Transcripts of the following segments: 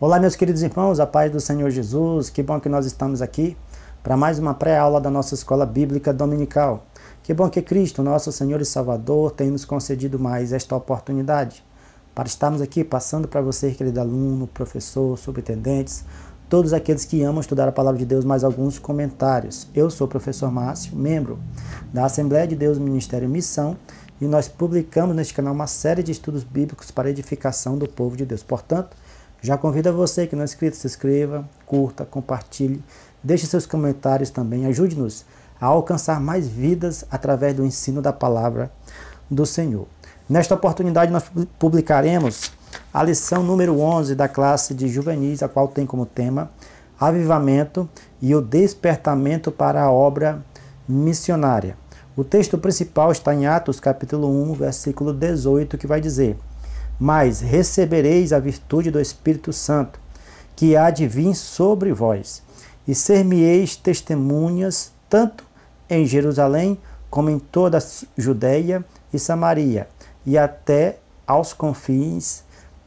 Olá, meus queridos irmãos, a paz do Senhor Jesus. Que bom que nós estamos aqui para mais uma pré-aula da nossa escola bíblica dominical. Que bom que Cristo, nosso Senhor e Salvador, tem nos concedido mais esta oportunidade para estarmos aqui passando para você, querido aluno, professor, superintendentes, todos aqueles que amam estudar a palavra de Deus, mais alguns comentários. Eu sou o professor Márcio, membro da Assembleia de Deus Ministério Missão, e nós publicamos neste canal uma série de estudos bíblicos para edificação do povo de Deus. Portanto, já convido você que não é inscrito, se inscreva, curta, compartilhe, deixe seus comentários também, ajude-nos a alcançar mais vidas através do ensino da palavra do Senhor. Nesta oportunidade, nós publicaremos a lição número 11 da classe de juvenis, a qual tem como tema Avivamento e o Despertamento para a Obra Missionária. O texto principal está em Atos, capítulo 1, versículo 18, que vai dizer: mas recebereis a virtude do Espírito Santo, que há de vir sobre vós, e ser-me-eis testemunhas tanto em Jerusalém como em toda a Judéia e Samaria, e até aos confins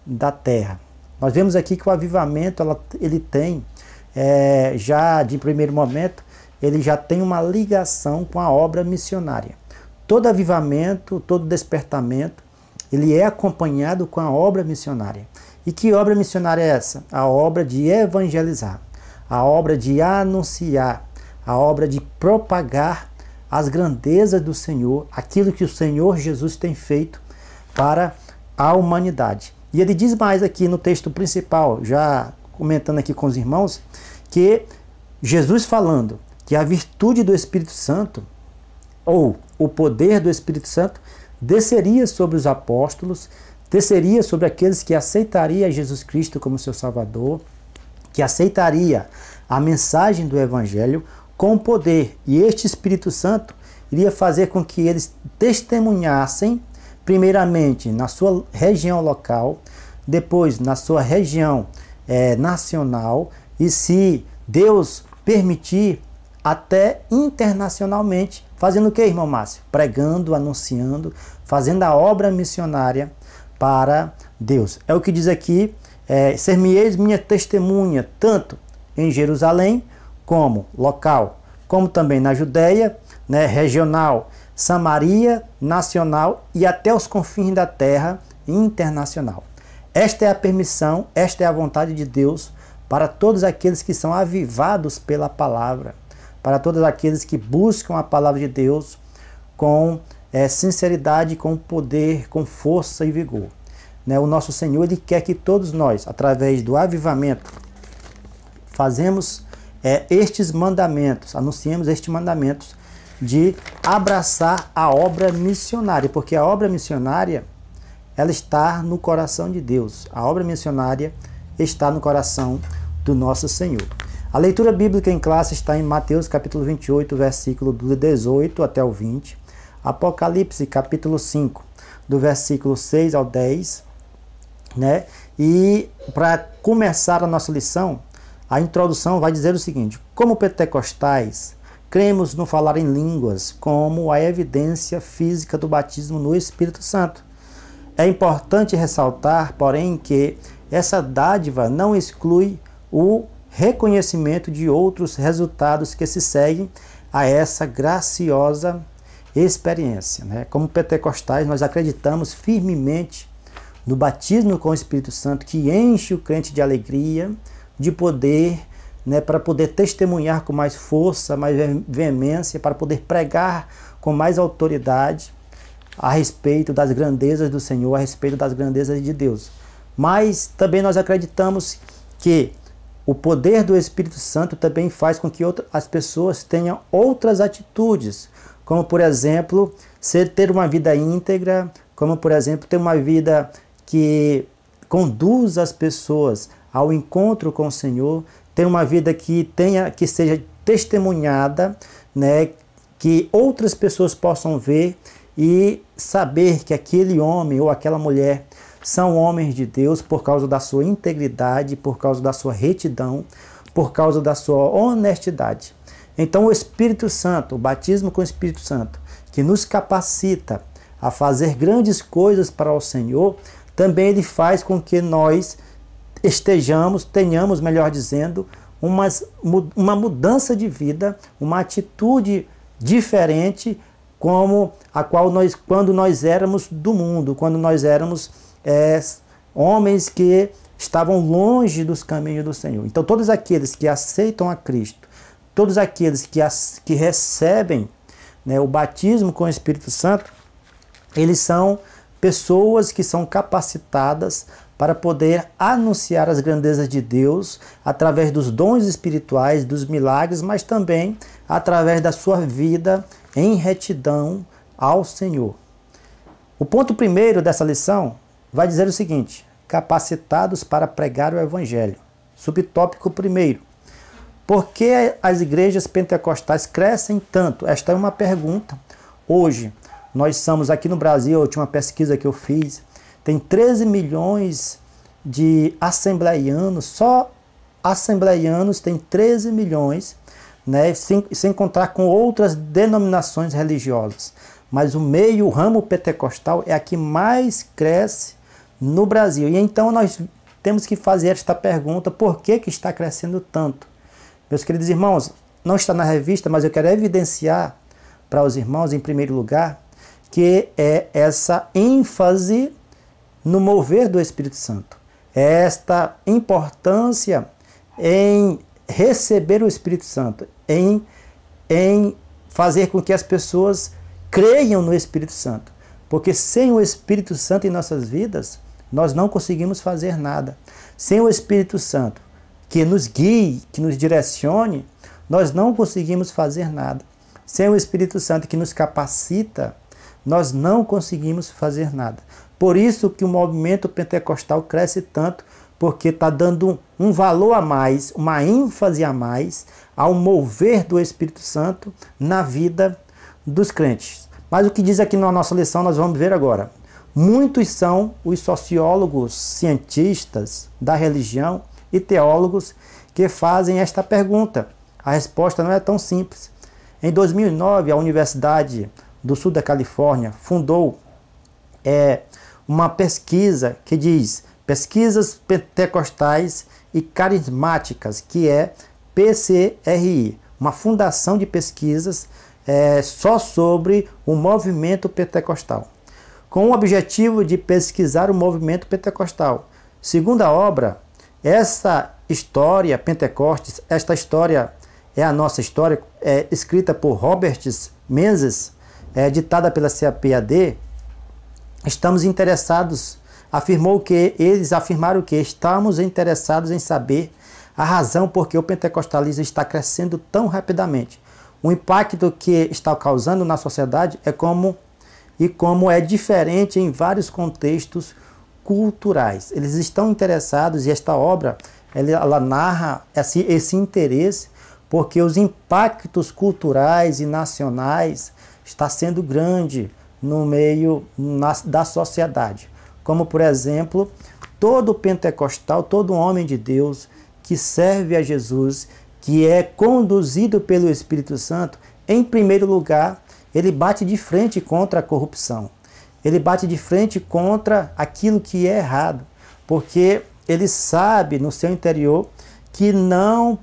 da terra. Nós vemos aqui que o avivamento ela, ele tem, é, já de primeiro momento, ele já tem uma ligação com a obra missionária. Todo avivamento, todo despertamento, ele é acompanhado com a obra missionária. E que obra missionária é essa? A obra de evangelizar, a obra de anunciar, a obra de propagar as grandezas do Senhor, aquilo que o Senhor Jesus tem feito para a humanidade. E ele diz mais aqui no texto principal, já comentando aqui com os irmãos, que Jesus falando que a virtude do Espírito Santo, ou o poder do Espírito Santo, desceria sobre os apóstolos, desceria sobre aqueles que aceitaria Jesus Cristo como seu Salvador, que aceitaria a mensagem do Evangelho com poder. E este Espírito Santo iria fazer com que eles testemunhassem, primeiramente na sua região local, depois na sua região é, nacional e, se Deus permitir, até internacionalmente Fazendo o que, irmão Márcio? Pregando, anunciando, fazendo a obra missionária para Deus. É o que diz aqui: é, ser-me-eis minha testemunha, tanto em Jerusalém como local, como também na Judéia, né, regional, Samaria, nacional e até os confins da terra internacional. Esta é a permissão, esta é a vontade de Deus para todos aqueles que são avivados pela palavra para todos aqueles que buscam a palavra de Deus com é, sinceridade, com poder, com força e vigor. Né? O nosso Senhor ele quer que todos nós, através do avivamento, fazemos é, estes mandamentos, anunciemos estes mandamentos de abraçar a obra missionária, porque a obra missionária ela está no coração de Deus. A obra missionária está no coração do nosso Senhor. A leitura bíblica em classe está em Mateus capítulo 28, versículo do 18 até o 20, Apocalipse capítulo 5, do versículo 6 ao 10, né? E para começar a nossa lição, a introdução vai dizer o seguinte: Como pentecostais, cremos no falar em línguas como a evidência física do batismo no Espírito Santo. É importante ressaltar, porém, que essa dádiva não exclui o reconhecimento de outros resultados que se seguem a essa graciosa experiência. Né? Como pentecostais, nós acreditamos firmemente no batismo com o Espírito Santo que enche o crente de alegria, de poder, né, para poder testemunhar com mais força, mais veemência, para poder pregar com mais autoridade a respeito das grandezas do Senhor, a respeito das grandezas de Deus. Mas também nós acreditamos que o poder do Espírito Santo também faz com que outra, as pessoas tenham outras atitudes, como por exemplo, ser, ter uma vida íntegra, como por exemplo, ter uma vida que conduz as pessoas ao encontro com o Senhor, ter uma vida que tenha que seja testemunhada, né, que outras pessoas possam ver e saber que aquele homem ou aquela mulher são homens de Deus por causa da sua integridade, por causa da sua retidão, por causa da sua honestidade. Então, o Espírito Santo, o batismo com o Espírito Santo, que nos capacita a fazer grandes coisas para o Senhor, também ele faz com que nós estejamos, tenhamos, melhor dizendo, uma mudança de vida, uma atitude diferente como a qual nós quando nós éramos do mundo, quando nós éramos é, homens que estavam longe dos caminhos do Senhor. Então, todos aqueles que aceitam a Cristo, todos aqueles que, as, que recebem né, o batismo com o Espírito Santo, eles são pessoas que são capacitadas para poder anunciar as grandezas de Deus através dos dons espirituais, dos milagres, mas também através da sua vida em retidão ao Senhor. O ponto primeiro dessa lição vai dizer o seguinte: capacitados para pregar o evangelho. Subtópico primeiro. Por que as igrejas pentecostais crescem tanto? Esta é uma pergunta. Hoje, nós somos aqui no Brasil, a última pesquisa que eu fiz, tem 13 milhões de assembleianos, só assembleianos tem 13 milhões, né, sem, sem contar com outras denominações religiosas. Mas o meio, o ramo pentecostal é a que mais cresce no Brasil. E então nós temos que fazer esta pergunta: por que, que está crescendo tanto? Meus queridos irmãos, não está na revista, mas eu quero evidenciar para os irmãos, em primeiro lugar, que é essa ênfase no mover do Espírito Santo, é esta importância em receber o Espírito Santo, em, em fazer com que as pessoas creiam no Espírito Santo. Porque sem o Espírito Santo em nossas vidas, nós não conseguimos fazer nada. Sem o Espírito Santo que nos guie, que nos direcione, nós não conseguimos fazer nada. Sem o Espírito Santo que nos capacita, nós não conseguimos fazer nada. Por isso que o movimento pentecostal cresce tanto, porque está dando um valor a mais, uma ênfase a mais ao mover do Espírito Santo na vida dos crentes. Mas o que diz aqui na nossa lição, nós vamos ver agora. Muitos são os sociólogos, cientistas da religião e teólogos que fazem esta pergunta. A resposta não é tão simples. Em 2009, a Universidade do Sul da Califórnia fundou é, uma pesquisa que diz Pesquisas Pentecostais e Carismáticas, que é PCRI, uma fundação de pesquisas é, só sobre o movimento pentecostal com o objetivo de pesquisar o movimento pentecostal. Segundo a obra, essa história Pentecostes, esta história é a nossa história, é escrita por Roberts Menzies, é editada pela CAPAD. Estamos interessados, afirmou que eles afirmaram que estamos interessados em saber a razão por que o pentecostalismo está crescendo tão rapidamente. O impacto que está causando na sociedade é como e como é diferente em vários contextos culturais. Eles estão interessados e esta obra ela, narra esse, esse interesse porque os impactos culturais e nacionais está sendo grande no meio na, da sociedade. Como por exemplo, todo pentecostal, todo homem de Deus que serve a Jesus, que é conduzido pelo Espírito Santo, em primeiro lugar ele bate de frente contra a corrupção. Ele bate de frente contra aquilo que é errado, porque ele sabe no seu interior que não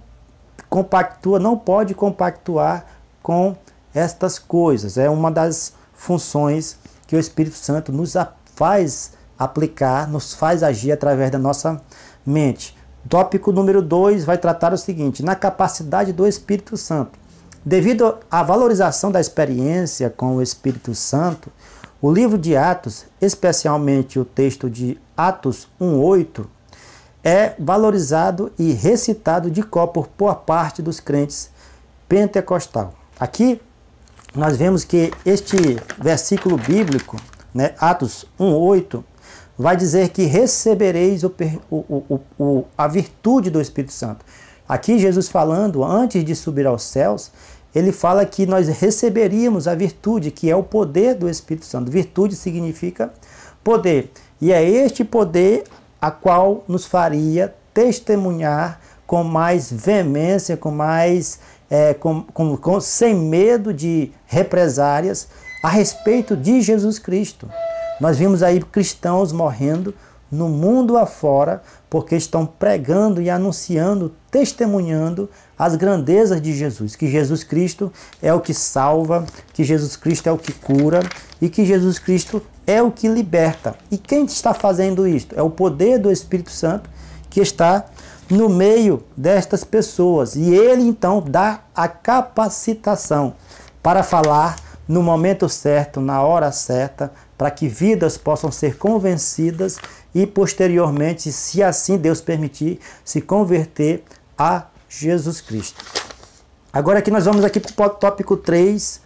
compactua, não pode compactuar com estas coisas. É uma das funções que o Espírito Santo nos faz aplicar, nos faz agir através da nossa mente. Tópico número 2 vai tratar o seguinte: na capacidade do Espírito Santo. Devido à valorização da experiência com o Espírito Santo, o livro de Atos, especialmente o texto de Atos 1:8, é valorizado e recitado de cor por boa parte dos crentes pentecostal. Aqui nós vemos que este versículo bíblico, né, Atos 1:8, vai dizer que recebereis o, o, o, a virtude do Espírito Santo. Aqui Jesus falando, antes de subir aos céus, ele fala que nós receberíamos a virtude, que é o poder do Espírito Santo. Virtude significa poder. E é este poder a qual nos faria testemunhar com mais veemência, com mais é, com, com, com, sem medo de represárias a respeito de Jesus Cristo. Nós vimos aí cristãos morrendo no mundo afora, porque estão pregando e anunciando, testemunhando as grandezas de Jesus, que Jesus Cristo é o que salva, que Jesus Cristo é o que cura e que Jesus Cristo é o que liberta. E quem está fazendo isto? É o poder do Espírito Santo que está no meio destas pessoas e ele então dá a capacitação para falar no momento certo, na hora certa, para que vidas possam ser convencidas e posteriormente, se assim Deus permitir, se converter a Jesus Cristo. Agora aqui nós vamos aqui para o tópico 3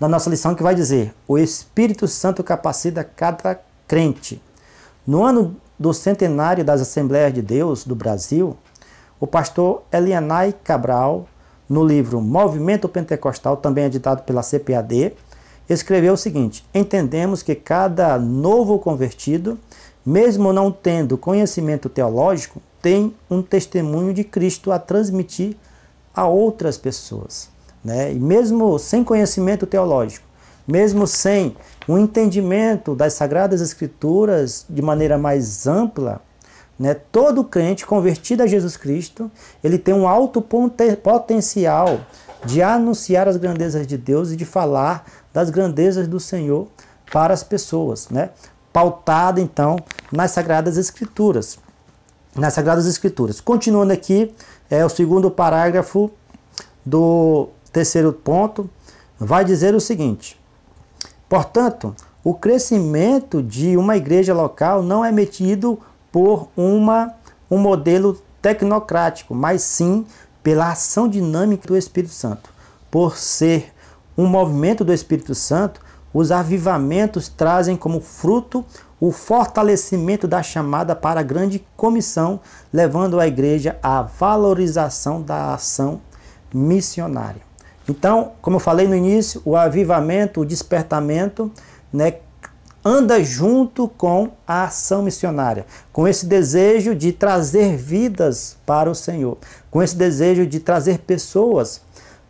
da nossa lição que vai dizer: O Espírito Santo capacita cada crente. No ano do centenário das Assembleias de Deus do Brasil, o pastor Elianai Cabral, no livro Movimento Pentecostal, também editado é pela CPAD, escreveu o seguinte: Entendemos que cada novo convertido, mesmo não tendo conhecimento teológico, tem um testemunho de Cristo a transmitir a outras pessoas. Né? E mesmo sem conhecimento teológico, mesmo sem o um entendimento das Sagradas Escrituras de maneira mais ampla, né? todo crente convertido a Jesus Cristo, ele tem um alto potencial de anunciar as grandezas de Deus e de falar das grandezas do Senhor para as pessoas, né? Pautada então nas Sagradas Escrituras. Nas Sagradas Escrituras. Continuando aqui, é o segundo parágrafo do terceiro ponto, vai dizer o seguinte: portanto, o crescimento de uma igreja local não é metido por uma, um modelo tecnocrático, mas sim pela ação dinâmica do Espírito Santo. Por ser um movimento do Espírito Santo, os avivamentos trazem como fruto o fortalecimento da chamada para a grande comissão, levando a igreja à valorização da ação missionária. Então, como eu falei no início, o avivamento, o despertamento, né, anda junto com a ação missionária, com esse desejo de trazer vidas para o Senhor, com esse desejo de trazer pessoas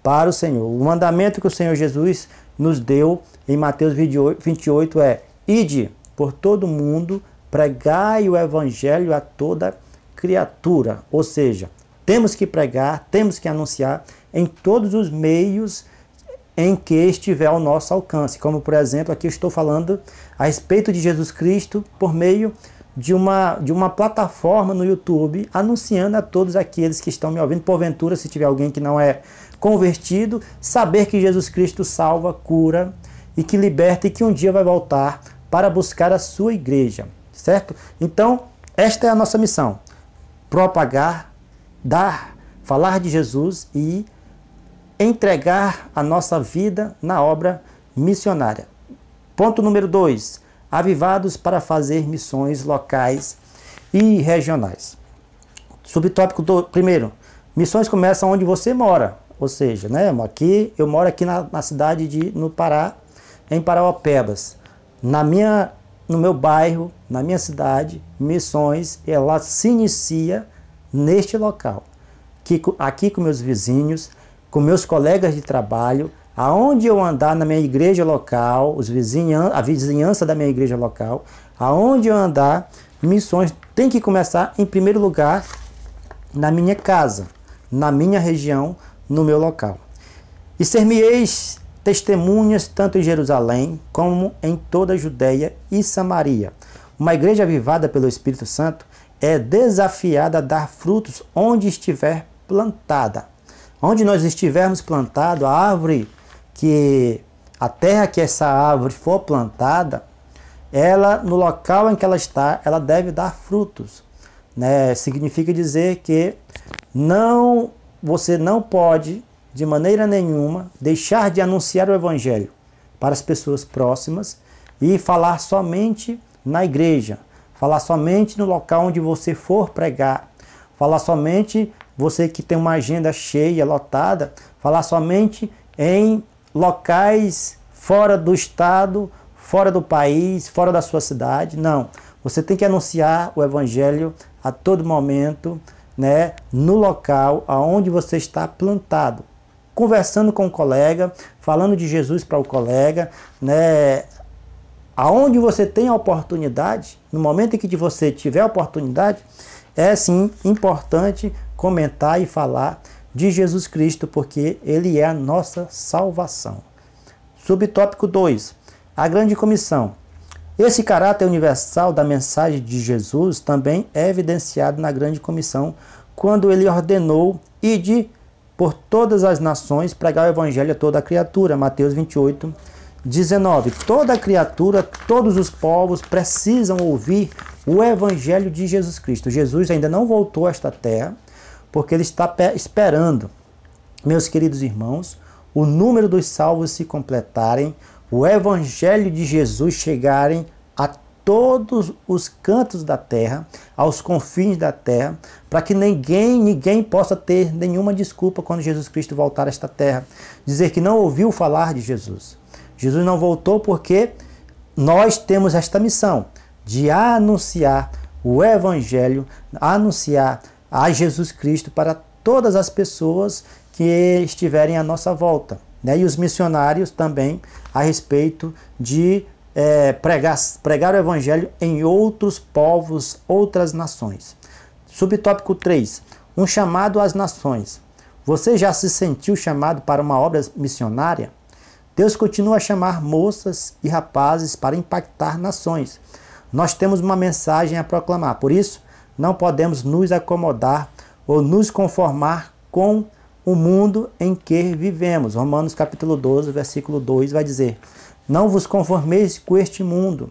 para o Senhor. O mandamento que o Senhor Jesus nos deu em Mateus 28 é: Ide por todo mundo, pregai o evangelho a toda criatura. Ou seja, temos que pregar, temos que anunciar em todos os meios em que estiver ao nosso alcance. Como, por exemplo, aqui estou falando a respeito de Jesus Cristo por meio de uma, de uma plataforma no YouTube, anunciando a todos aqueles que estão me ouvindo, porventura, se tiver alguém que não é convertido, saber que Jesus Cristo salva, cura e que liberta e que um dia vai voltar para buscar a sua igreja, certo? Então, esta é a nossa missão: propagar, dar, falar de Jesus e entregar a nossa vida na obra missionária. Ponto número 2. Avivados para fazer missões locais e regionais. Subtópico 1. Missões começam onde você mora. Ou seja, né, aqui, eu moro aqui na, na cidade de no Pará, em Parauapebas. Na minha, no meu bairro, na minha cidade, missões, ela se inicia neste local. aqui com meus vizinhos, com meus colegas de trabalho, aonde eu andar na minha igreja local, os vizinhan a vizinhança da minha igreja local, aonde eu andar, missões tem que começar em primeiro lugar na minha casa, na minha região, no meu local. E ser-me-eis testemunhas tanto em Jerusalém como em toda a Judéia e Samaria. Uma igreja avivada pelo Espírito Santo é desafiada a dar frutos onde estiver plantada. Onde nós estivermos plantado, a árvore que a terra que essa árvore for plantada, ela no local em que ela está, ela deve dar frutos. Né? Significa dizer que não você não pode de maneira nenhuma deixar de anunciar o evangelho para as pessoas próximas e falar somente na igreja, falar somente no local onde você for pregar, falar somente você que tem uma agenda cheia, lotada, falar somente em locais fora do estado, fora do país, fora da sua cidade. Não. Você tem que anunciar o evangelho a todo momento, né, no local aonde você está plantado. Conversando com o colega, falando de Jesus para o colega, né, aonde você tem a oportunidade, no momento em que você tiver a oportunidade, é sim importante comentar e falar de Jesus Cristo, porque ele é a nossa salvação. Subtópico 2: A Grande Comissão. Esse caráter universal da mensagem de Jesus também é evidenciado na Grande Comissão, quando ele ordenou e de por todas as nações pregar o evangelho a toda a criatura. Mateus 28, 19. Toda criatura, todos os povos precisam ouvir o evangelho de Jesus Cristo. Jesus ainda não voltou a esta terra porque ele está esperando, meus queridos irmãos, o número dos salvos se completarem, o evangelho de Jesus chegarem a todos os cantos da terra, aos confins da terra, para que ninguém, ninguém possa ter nenhuma desculpa quando Jesus Cristo voltar a esta terra, dizer que não ouviu falar de Jesus. Jesus não voltou porque nós temos esta missão de anunciar o evangelho, anunciar a Jesus Cristo para todas as pessoas que estiverem à nossa volta. Né? E os missionários também a respeito de é, pregar, pregar o Evangelho em outros povos, outras nações. Subtópico 3: Um chamado às nações. Você já se sentiu chamado para uma obra missionária? Deus continua a chamar moças e rapazes para impactar nações. Nós temos uma mensagem a proclamar, por isso, não podemos nos acomodar ou nos conformar com o mundo em que vivemos. Romanos capítulo 12, versículo 2 vai dizer: Não vos conformeis com este mundo,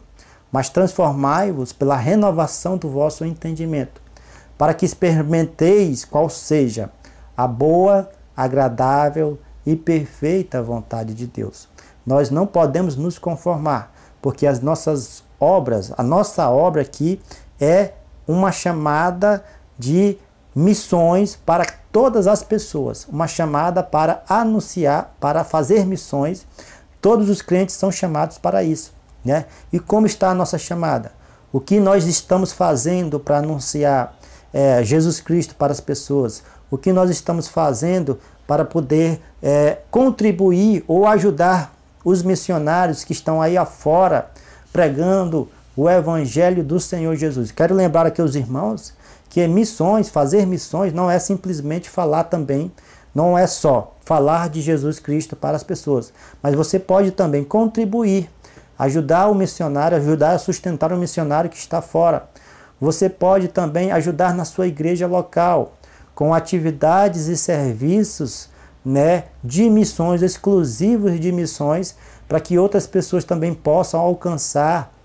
mas transformai-vos pela renovação do vosso entendimento, para que experimenteis qual seja a boa, agradável e perfeita vontade de Deus. Nós não podemos nos conformar, porque as nossas obras, a nossa obra aqui é uma chamada de missões para todas as pessoas, uma chamada para anunciar, para fazer missões. Todos os crentes são chamados para isso, né? E como está a nossa chamada? O que nós estamos fazendo para anunciar é, Jesus Cristo para as pessoas? O que nós estamos fazendo para poder é, contribuir ou ajudar os missionários que estão aí afora pregando o Evangelho do Senhor Jesus. Quero lembrar aqui os irmãos que missões, fazer missões, não é simplesmente falar também, não é só falar de Jesus Cristo para as pessoas, mas você pode também contribuir, ajudar o missionário, ajudar a sustentar o missionário que está fora. Você pode também ajudar na sua igreja local com atividades e serviços né, de missões, exclusivos de missões, para que outras pessoas também possam alcançar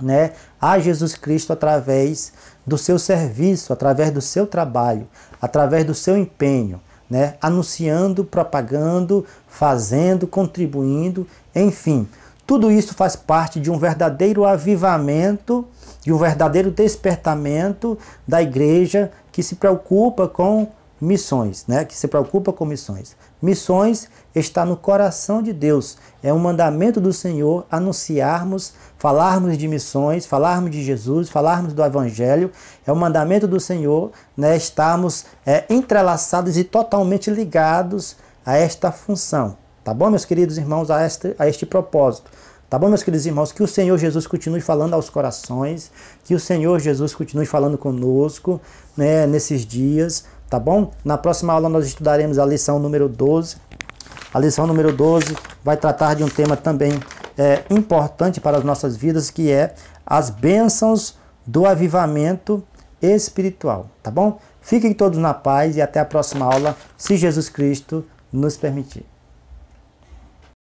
né, a Jesus Cristo através do seu serviço, através do seu trabalho, através do seu empenho, né, anunciando, propagando, fazendo, contribuindo, enfim. Tudo isso faz parte de um verdadeiro avivamento, de um verdadeiro despertamento da igreja que se preocupa com missões, né? que se preocupa com missões. Missões está no coração de Deus. É um mandamento do Senhor anunciarmos, falarmos de missões, falarmos de Jesus, falarmos do Evangelho. É um mandamento do Senhor né? estarmos é, entrelaçados e totalmente ligados a esta função. Tá bom, meus queridos irmãos, a este, a este propósito. Tá bom, meus queridos irmãos? Que o Senhor Jesus continue falando aos corações, que o Senhor Jesus continue falando conosco né, nesses dias, tá bom? Na próxima aula nós estudaremos a lição número 12. A lição número 12 vai tratar de um tema também é, importante para as nossas vidas, que é as bênçãos do avivamento espiritual, tá bom? Fiquem todos na paz e até a próxima aula, se Jesus Cristo nos permitir.